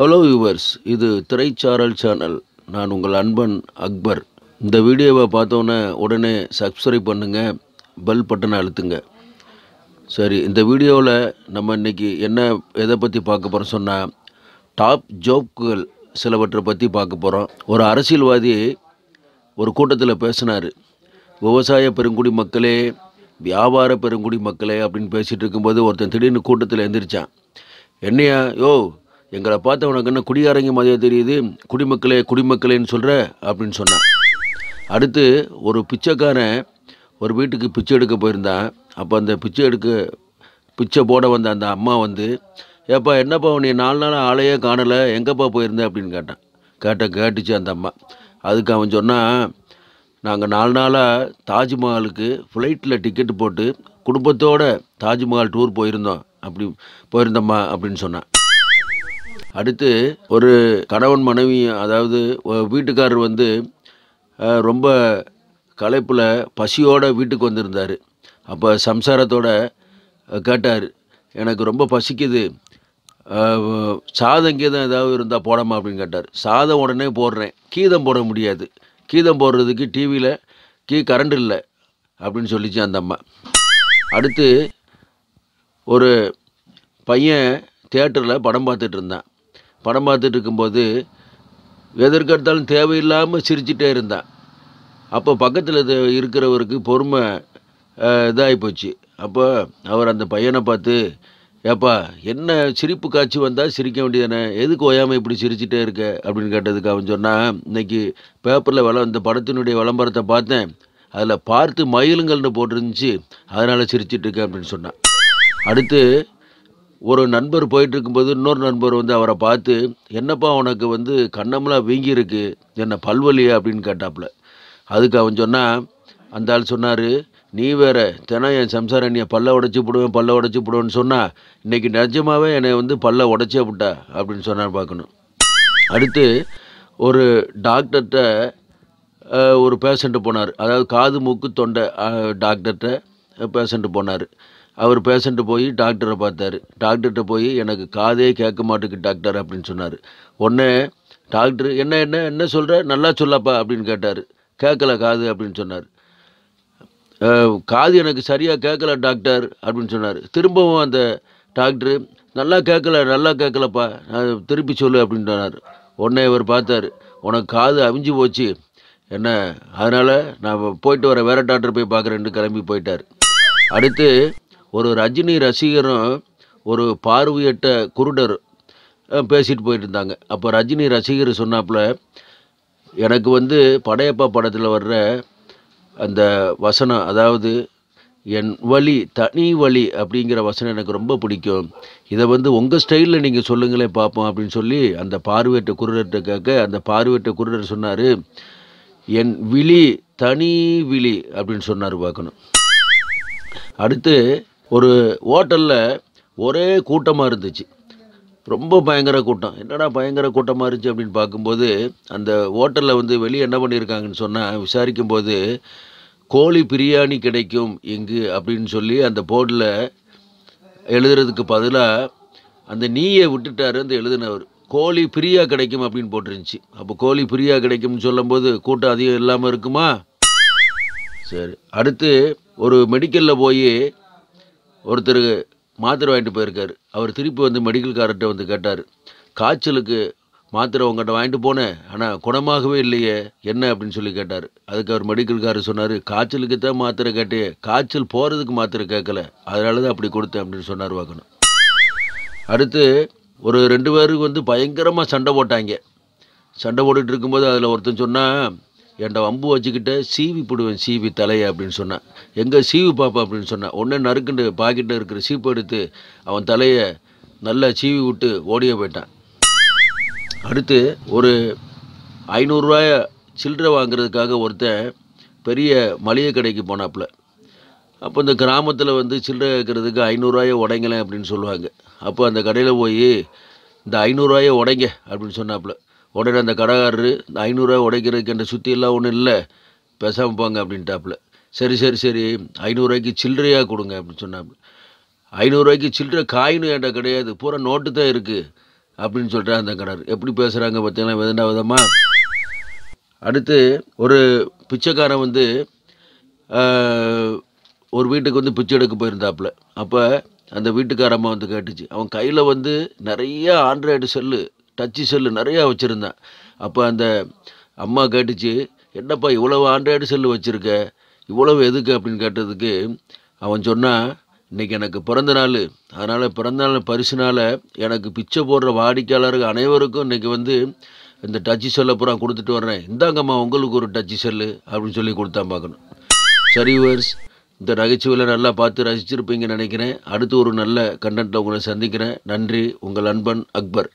hello viewers இது திரைச்சாரல் channel நான் உங்கள் அன்பன் அக்பர் இந்த வீடியோவை பார்த்தோன்னே உடனே சப்ஸ்கிரைப் பண்ணுங்கள் பெல் பட்டனை அழுத்துங்க சரி இந்த வீடியோவில் நம்ம இன்றைக்கி என்ன எதை பற்றி பார்க்க போகிறோம் சொன்னால் டாப் ஜோக்குகள் சிலவற்றை பற்றி பார்க்க போகிறோம் ஒரு அரசியல்வாதி ஒரு கூட்டத்தில் பேசினார் விவசாய பெருங்குடி மக்களே வியாபார பெருங்குடி மக்களே அப்படின்னு பேசிகிட்டு இருக்கும்போது ஒருத்தன் திடீர்னு கூட்டத்தில் எந்திரிச்சான் என்னையா யோ எங்களை பார்த்த உனக்கு என்ன குடியாரங்க மாதிரியே தெரியுது குடிமக்களே குடிமக்களேன்னு சொல்கிற அப்படின்னு சொன்னான் அடுத்து ஒரு பிச்சைக்காரன் ஒரு வீட்டுக்கு பிச்சை எடுக்க போயிருந்தான் அப்போ அந்த பிச்சை எடுக்க பிச்சை போட வந்த அந்த அம்மா வந்து ஏப்பா என்னப்பா நீ நாலு நாள் ஆளையே காணலை எங்கேப்பா போயிருந்த அப்படின்னு கேட்டான் கேட்ட கேட்டுச்சு அந்த அம்மா அதுக்கு அவன் சொன்னால் நாங்கள் நாலு நாளாக தாஜ்மஹாலுக்கு ஃப்ளைட்டில் டிக்கெட்டு போட்டு குடும்பத்தோடு தாஜ்மஹால் டூர் போயிருந்தோம் அப்படி போயிருந்தம்மா அப்படின்னு சொன்னான் அடுத்து ஒரு கணவன் மனைவி அதாவது வீட்டுக்காரர் வந்து ரொம்ப களைப்பில் பசியோடு வீட்டுக்கு வந்திருந்தார் அப்போ சம்சாரத்தோட கேட்டார் எனக்கு ரொம்ப பசிக்குது சாதம் கீதம் ஏதாவது இருந்தால் போடாமல் அப்படின்னு கேட்டார் சாதம் உடனே போடுறேன் கீதம் போட முடியாது கீதம் போடுறதுக்கு டிவியில் கீ கரண்ட் இல்லை அப்படின்னு சொல்லிச்சு அந்த அம்மா அடுத்து ஒரு பையன் தேட்டரில் படம் பார்த்துட்டு இருந்தான் படம் பார்த்துட்டு இருக்கும்போது எதற்கெடுத்தாலும் தேவையில்லாமல் சிரிச்சிட்டே இருந்தான் அப்போ பக்கத்தில் இருக்கிறவருக்கு பொறுமை இதாகி போச்சு அப்போ அவர் அந்த பையனை பார்த்து ஏப்பா என்ன சிரிப்பு காட்சி வந்தால் சிரிக்க வேண்டியதானே எதுக்கு ஓயாமல் இப்படி சிரிச்சிட்டே இருக்க அப்படின்னு கேட்டதுக்கு அவன் சொன்னான் இன்றைக்கி பேப்பரில் வள அந்த படத்தினுடைய விளம்பரத்தை பார்த்தேன் அதில் பார்த்து மயிலுங்கள்னு போட்டிருந்துச்சு அதனால் சிரிச்சிட்ருக்கேன் அப்படின்னு சொன்னான் அடுத்து ஒரு நண்பர் போயிட்டு இருக்கும்போது இன்னொரு நண்பர் வந்து அவரை பார்த்து என்னப்பா உனக்கு வந்து கண்ணம்லாம் வீங்கியிருக்கு என்ன பல்வலியா அப்படின்னு கேட்டாப்புல அதுக்கு அவன் சொன்னால் அந்த ஆள் சொன்னார் நீ வேற தினம் என் நீ பல்ல உடச்சி போடுவேன் பல்ல உடச்சி போடுவேன்னு சொன்னால் இன்னைக்கு நிஜமாகவே என்னை வந்து பல்ல உடச்சே விட்டா அப்படின்னு சொன்னார் பார்க்கணும் அடுத்து ஒரு டாக்டர்கிட்ட ஒரு பேஷண்ட்டு போனார் அதாவது காது மூக்கு தொண்டை டாக்டர்கிட்ட பேஷண்ட்டு போனார் அவர் பேஷண்ட்டு போய் டாக்டரை பார்த்தார் டாக்டர்கிட்ட போய் எனக்கு காதே கேட்க மாட்டேங்கு டாக்டர் அப்படின்னு சொன்னார் உடனே டாக்டர் என்ன என்ன என்ன சொல்கிற நல்லா சொல்லப்பா அப்படின்னு கேட்டார் கேட்கல காது அப்படின்னு சொன்னார் காது எனக்கு சரியாக கேட்கல டாக்டர் அப்படின்னு சொன்னார் திரும்பவும் அந்த டாக்டரு நல்லா கேட்கல நல்லா கேட்கலப்பா நான் திருப்பி சொல்லு அப்படின்னு சொன்னார் உடனே இவர் பார்த்தார் உனக்கு காது அவிஞ்சு போச்சு என்ன அதனால் நான் போயிட்டு வர வேறு டாக்டர் போய் பார்க்குறேன்னு கிளம்பி போயிட்டார் அடுத்து ஒரு ரஜினி ரசிகரும் ஒரு பார்வையிட்ட குருடர் பேசிட்டு போயிட்டு இருந்தாங்க அப்போ ரஜினி ரசிகர் சொன்னாப்புல எனக்கு வந்து படையப்பா படத்தில் வர்ற அந்த வசனம் அதாவது என் வழி தனி வழி அப்படிங்கிற வசனம் எனக்கு ரொம்ப பிடிக்கும் இதை வந்து உங்கள் ஸ்டைலில் நீங்கள் சொல்லுங்களேன் பார்ப்போம் அப்படின்னு சொல்லி அந்த பார்வையற்ற குருடர்கிட்ட கேட்க அந்த பார்வையற்ற குருடர் சொன்னார் என் விழி தனி விழி அப்படின்னு சொன்னார் பார்க்கணும் அடுத்து ஒரு ஹோட்டலில் ஒரே கூட்டமாக இருந்துச்சு ரொம்ப பயங்கர கூட்டம் என்னடா பயங்கர கூட்டமாக இருந்துச்சு அப்படின்னு பார்க்கும்போது அந்த ஹோட்டலில் வந்து வெளியே என்ன பண்ணியிருக்காங்கன்னு சொன்னால் விசாரிக்கும் போது கோழி பிரியாணி கிடைக்கும் இங்கு அப்படின்னு சொல்லி அந்த போர்டில் எழுதுறதுக்கு பதிலாக அந்த நீயை விட்டுட்டாரு அந்த எழுதினவர் கோழி பிரியா கிடைக்கும் அப்படின்னு போட்டிருந்துச்சு அப்போ கோழி பிரியா கிடைக்கும்னு சொல்லும்போது கூட்டம் அதிகம் இல்லாமல் இருக்குமா சரி அடுத்து ஒரு மெடிக்கலில் போய் ஒருத்தர் மாத்திரை வாங்கிட்டு போயிருக்கார் அவர் திருப்பி வந்து மெடிக்கல்காரர்கிட்ட வந்து கேட்டார் காய்ச்சலுக்கு மாத்திரை உங்கள்கிட்ட வாங்கிட்டு போனேன் ஆனால் குணமாகவே இல்லையே என்ன அப்படின்னு சொல்லி கேட்டார் அதுக்கு அவர் மெடிக்கல் காரர் சொன்னார் காய்ச்சலுக்கு தான் மாத்திரை கேட்டே காய்ச்சல் போகிறதுக்கு மாத்திரை கேட்கல அதனால தான் அப்படி கொடுத்தேன் அப்படின்னு சொன்னார் வாக்கணும் அடுத்து ஒரு ரெண்டு பேருக்கு வந்து பயங்கரமாக சண்டை போட்டாங்க சண்டை போட்டுட்டு இருக்கும்போது அதில் ஒருத்தன் சொன்னால் என்ட வம்பு வச்சுக்கிட்டு சீவி போடுவேன் சீவி தலையை அப்படின்னு சொன்னேன் எங்கே சீவி பாப்பா அப்படின்னு சொன்னேன் ஒன்றே நறுக்குண்டு பாக்கெட்டில் இருக்கிற சீப்பு எடுத்து அவன் தலையை நல்லா சீவி விட்டு ஓடியே போயிட்டான் அடுத்து ஒரு ஐநூறுரூவாய சில்லறை வாங்குறதுக்காக ஒருத்தன் பெரிய மளிகை கடைக்கு போனாப்புல அப்போ இந்த கிராமத்தில் வந்து சில்லறை இருக்கிறதுக்கு ஐநூறுரூவாய உடைங்களேன் அப்படின்னு சொல்லுவாங்க அப்போ அந்த கடையில் போய் இந்த ஐநூறுரூவாயை உடைங்க அப்படின்னு சொன்னாப்புல உடனே அந்த கடைக்காரரு இந்த ஐநூறுரூவா உடைக்கிறதுக்கு என்ற சுற்றியெல்லாம் ஒன்றும் இல்லை பேசாமல் போங்க அப்படின்ட்டாப்புல சரி சரி சரி ஐநூறுரூவாய்க்கு சில்லறையாக கொடுங்க அப்படின்னு சொன்னாப்புல ஐநூறுரூவாய்க்கு சில்லறை காயினும் என்கிட்ட கிடையாது பூரா நோட்டு தான் இருக்குது அப்படின்னு சொல்கிறார் அந்த கடார் எப்படி பேசுகிறாங்க பார்த்தீங்கன்னா விதண்டா விதமாக அடுத்து ஒரு பிச்சைக்காரன் வந்து ஒரு வீட்டுக்கு வந்து பிச்சை எடுக்க போயிருந்தாப்புல அப்போ அந்த வீட்டுக்காரம்மா வந்து கேட்டுச்சு அவன் கையில் வந்து நிறைய ஆண்ட்ராய்டு செல்லு டச்சு செல்லு நிறையா வச்சுருந்தேன் அப்போ அந்த அம்மா கேட்டுச்சு என்னப்பா இவ்வளோ ஆண்ட்ராய்டு செல்லு வச்சுருக்க இவ்வளவு எதுக்கு அப்படின்னு கேட்டதுக்கு அவன் சொன்னான் இன்றைக்கி எனக்கு பிறந்த நாள் அதனால் பிறந்த நாள் பரிசுனால் எனக்கு பிச்சை போடுற வாடிக்கையாளர்கள் அனைவருக்கும் இன்றைக்கி வந்து இந்த டச்சு செல்லை பூரா கொடுத்துட்டு வர்றேன் இந்தாங்கம்மா உங்களுக்கு ஒரு டச்சு செல்லு அப்படின்னு சொல்லி கொடுத்தா பார்க்கணும் சரி வேர்ஸ் இந்த நகைச்சுவையில் நல்லா பார்த்து ரசிச்சிருப்பீங்கன்னு நினைக்கிறேன் அடுத்து ஒரு நல்ல கண்டென்ட்டில் உங்களை சந்திக்கிறேன் நன்றி உங்கள் அன்பன் அக்பர்